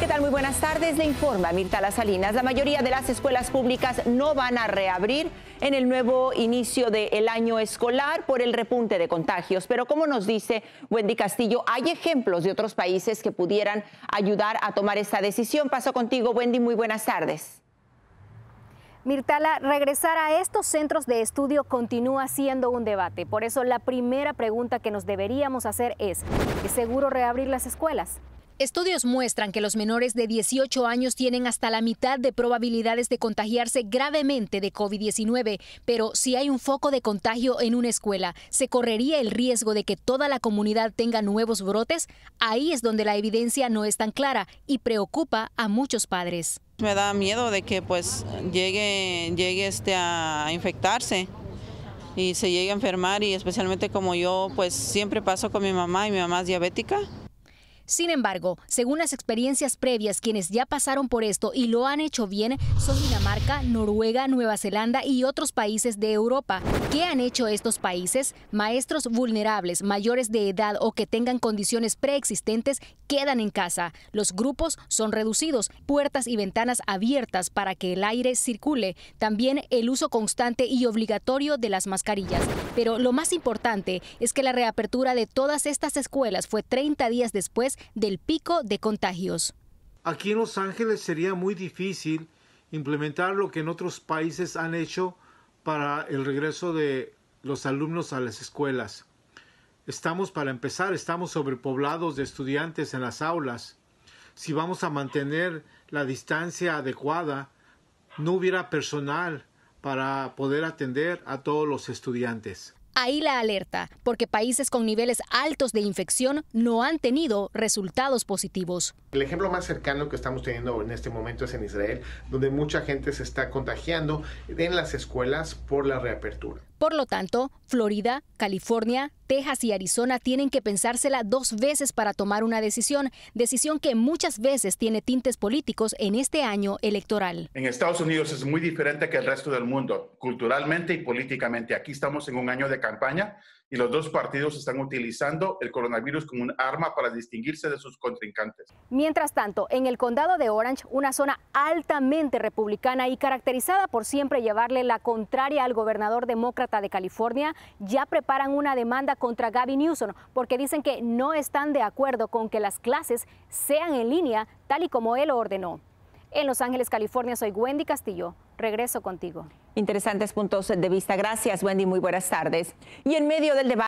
¿Qué tal? Muy buenas tardes. Le informa Mirtala Salinas. La mayoría de las escuelas públicas no van a reabrir en el nuevo inicio del año escolar por el repunte de contagios. Pero como nos dice Wendy Castillo, hay ejemplos de otros países que pudieran ayudar a tomar esta decisión. Paso contigo, Wendy. Muy buenas tardes. Mirtala, regresar a estos centros de estudio continúa siendo un debate. Por eso la primera pregunta que nos deberíamos hacer es, ¿es seguro reabrir las escuelas? Estudios muestran que los menores de 18 años tienen hasta la mitad de probabilidades de contagiarse gravemente de COVID-19, pero si hay un foco de contagio en una escuela, ¿se correría el riesgo de que toda la comunidad tenga nuevos brotes? Ahí es donde la evidencia no es tan clara y preocupa a muchos padres. Me da miedo de que pues llegue, llegue este a infectarse y se llegue a enfermar y especialmente como yo pues siempre paso con mi mamá y mi mamá es diabética. Sin embargo, según las experiencias previas, quienes ya pasaron por esto y lo han hecho bien son Dinamarca, Noruega, Nueva Zelanda y otros países de Europa. ¿Qué han hecho estos países? Maestros vulnerables, mayores de edad o que tengan condiciones preexistentes quedan en casa. Los grupos son reducidos, puertas y ventanas abiertas para que el aire circule. También el uso constante y obligatorio de las mascarillas. Pero lo más importante es que la reapertura de todas estas escuelas fue 30 días después del pico de contagios. Aquí en Los Ángeles sería muy difícil implementar lo que en otros países han hecho para el regreso de los alumnos a las escuelas. Estamos, para empezar, estamos sobrepoblados de estudiantes en las aulas. Si vamos a mantener la distancia adecuada, no hubiera personal para poder atender a todos los estudiantes. Ahí la alerta, porque países con niveles altos de infección no han tenido resultados positivos. El ejemplo más cercano que estamos teniendo en este momento es en Israel, donde mucha gente se está contagiando en las escuelas por la reapertura. Por lo tanto, Florida, California, Texas y Arizona tienen que pensársela dos veces para tomar una decisión, decisión que muchas veces tiene tintes políticos en este año electoral. En Estados Unidos es muy diferente que el resto del mundo, culturalmente y políticamente. Aquí estamos en un año de campaña y los dos partidos están utilizando el coronavirus como un arma para distinguirse de sus contrincantes. Mientras tanto, en el condado de Orange, una zona altamente republicana y caracterizada por siempre llevarle la contraria al gobernador demócrata, de California ya preparan una demanda contra Gaby Newsom porque dicen que no están de acuerdo con que las clases sean en línea tal y como él ordenó. En Los Ángeles, California, soy Wendy Castillo. Regreso contigo. Interesantes puntos de vista. Gracias, Wendy. Muy buenas tardes. Y en medio del debate...